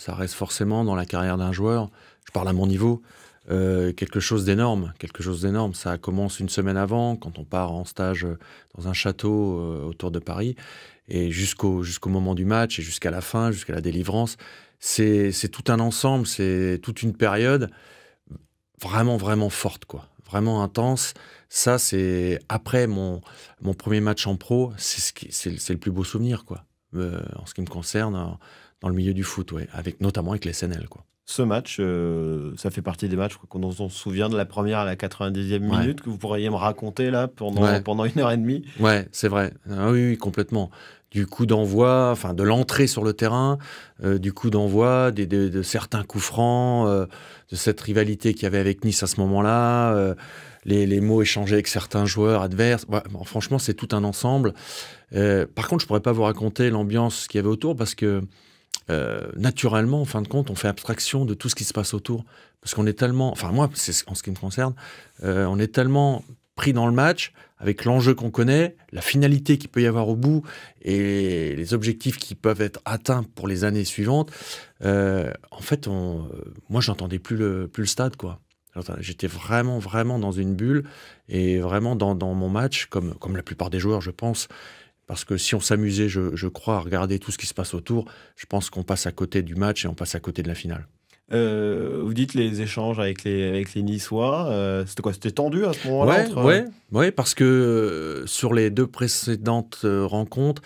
ça reste forcément dans la carrière d'un joueur, je parle à mon niveau, euh, quelque chose d'énorme, quelque chose d'énorme. Ça commence une semaine avant, quand on part en stage euh, dans un château euh, autour de Paris, et jusqu'au jusqu'au moment du match et jusqu'à la fin, jusqu'à la délivrance, c'est tout un ensemble, c'est toute une période vraiment vraiment forte quoi, vraiment intense. Ça c'est après mon mon premier match en pro, c'est c'est le plus beau souvenir quoi. Euh, en ce qui me concerne, euh, dans le milieu du foot, avec, notamment avec les SNL. Quoi ce match, euh, ça fait partie des matchs qu'on se souvient de la première à la 90e minute que vous pourriez me raconter là pendant, pendant une heure et demie. Ouais, c'est vrai. Ah oui, complètement. Du coup d'envoi, enfin de l'entrée sur le terrain, euh, du coup d'envoi, de certains coups francs, euh, de cette rivalité qu'il y avait avec Nice à ce moment-là, les, les, mots échangés avec certains joueurs adverses. franchement, c'est tout un ensemble. par contre, je pourrais pas vous raconter l'ambiance qu'il y avait autour parce que euh, naturellement, en fin de compte, on fait abstraction de tout ce qui se passe autour. Parce qu'on est tellement, enfin moi, c'est en ce qui me concerne, euh, on est tellement pris dans le match, avec l'enjeu qu'on connaît, la finalité qu'il peut y avoir au bout et les objectifs qui peuvent être atteints pour les années suivantes. Euh, en fait, on, moi, j'entendais plus le, plus le stade, quoi. J'étais vraiment, vraiment dans une bulle et vraiment dans, dans, mon match, comme, comme la plupart des joueurs, je pense. Parce que si on s'amusait, je, crois, à regarder tout ce qui se passe autour, je pense qu'on passe à côté du match et on passe à côté de la finale. Euh, vous dites les échanges avec les, avec les Niçois, euh, c'était quoi C'était tendu à ce moment-là Oui, euh, ouais, parce que sur les deux précédentes rencontres,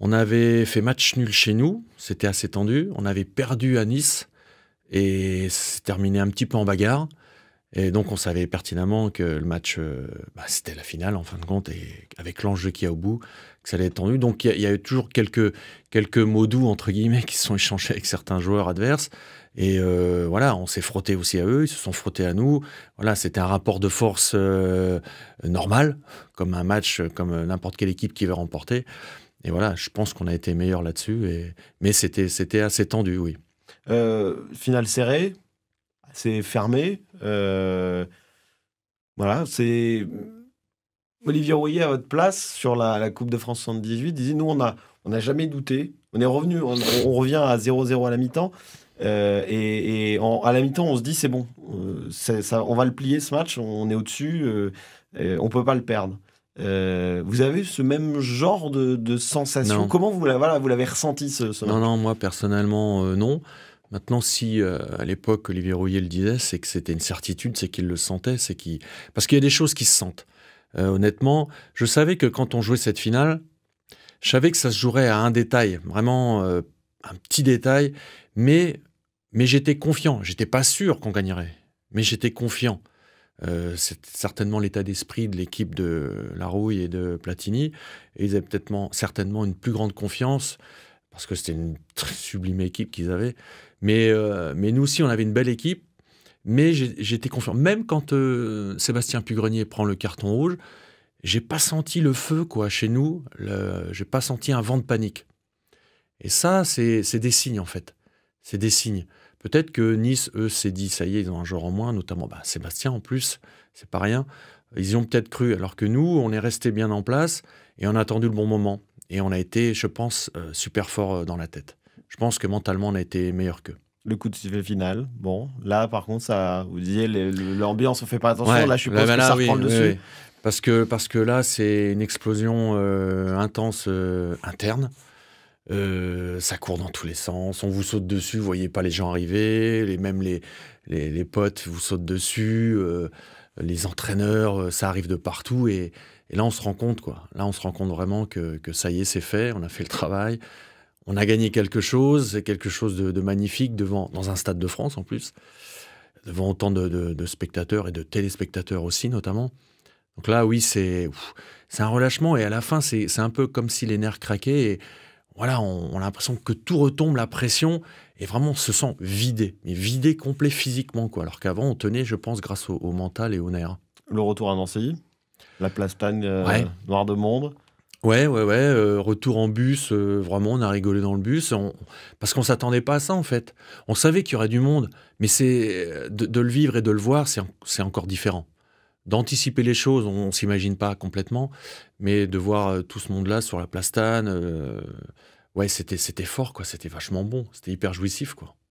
on avait fait match nul chez nous, c'était assez tendu. On avait perdu à Nice et c'est terminé un petit peu en bagarre. Et donc on savait pertinemment que le match, euh, bah, c'était la finale en fin de compte, et avec l'enjeu qu'il y a au bout, que ça allait être tendu. Donc il y, a eu toujours quelques, quelques mots doux, entre guillemets, qui se sont échangés avec certains joueurs adverses. Et euh, voilà, on s'est frotté aussi à eux, ils se sont frottés à nous. Voilà, c'était un rapport de force euh, normal, comme un match, comme n'importe quelle équipe qui veut remporter. Et voilà, je pense qu'on a été meilleur là-dessus. Et... Mais c'était assez tendu, oui. finale serrée, c'est fermé. Euh, voilà, c'est. Olivier Rouillet, à votre place, sur la, Coupe de France 78, disait Nous, on n'a on jamais douté. On est revenu, on, revient à 0-0 à la mi-temps. Euh, et, à la mi-temps, on se dit C'est bon, euh, on va le plier ce match, on est au-dessus, on peut pas le perdre. vous avez eu ce même genre de, sensation Comment vous l'avez voilà, vous l'avez ressenti ce, match Non, non, moi personnellement, non. Maintenant, si euh, à l'époque Olivier Rouillet le disait, c'est que c'était une certitude, c'est qu'il le sentait, c'est qu'il parce qu'il y a des choses qui se sentent. Euh, honnêtement, je savais que quand on jouait cette finale, je savais que ça se jouerait à un détail, vraiment euh, un petit détail, mais mais j'étais confiant. J'étais pas sûr qu'on gagnerait, mais j'étais confiant. c'est certainement l'état d'esprit de l'équipe de Larouille et de Platini. ils avaient peut-être certainement une plus grande confiance parce que c'était une très sublime équipe qu'ils avaient. Mais, euh, mais nous aussi, on avait une belle équipe. Mais j'étais confiant. Même quand euh, Sébastien Pugrenier prend le carton rouge, j'ai pas senti le feu quoi chez nous. J'ai pas senti un vent de panique. Et ça, c'est des signes en fait. C'est des signes. Peut-être que Nice, eux, s'est dit ça y est, ils ont un joueur en moins, notamment bah, Sébastien en plus, c'est pas rien. Ils y ont peut-être cru, alors que nous, on est resté bien en place et on a attendu le bon moment et on a été, je pense, euh, super fort euh, dans la tête. Je pense que mentalement, on a été meilleur qu'eux le coup de sifflet final. Bon, là, par contre, ça, vous disiez, l'ambiance, on fait pas attention. là, je suis pas que dessus. Parce, que, parce que là, c'est une explosion euh, intense interne. Euh, ça court dans tous les sens, on vous saute dessus, vous voyez pas les gens arriver, les, même les, les, potes vous sautent dessus, euh, les entraîneurs, euh, ça arrive de partout et, là on se rend compte quoi. Là on se rend compte vraiment que, que ça y est, c'est fait, on a fait le travail, on a gagné quelque chose, c'est quelque chose de, magnifique devant, dans un stade de France en plus, devant autant de, de, de spectateurs et de téléspectateurs aussi notamment. Donc là oui c'est un relâchement et à la fin c'est un peu comme si les nerfs craquaient et voilà, on, a l'impression que tout retombe, la pression, et vraiment on se sent vidé, mais vidé complet physiquement, quoi. Alors qu'avant, on tenait, je pense, grâce au, mental et au nerf. Le retour à Nancy, la place Tagne, euh, Noir de monde. Ouais, ouais, ouais. Euh, retour en bus, euh, vraiment, on a rigolé dans le bus. Parce qu'on s'attendait pas à ça, en fait. On savait qu'il y aurait du monde, mais c'est de, le vivre et de le voir, c'est encore différent d'anticiper les choses. On, ne s'imagine pas complètement, mais de voir euh, tout ce monde-là sur la plastane, euh, ouais, c'était c'était fort quoi. C'était vachement bon. C'était hyper jouissif quoi.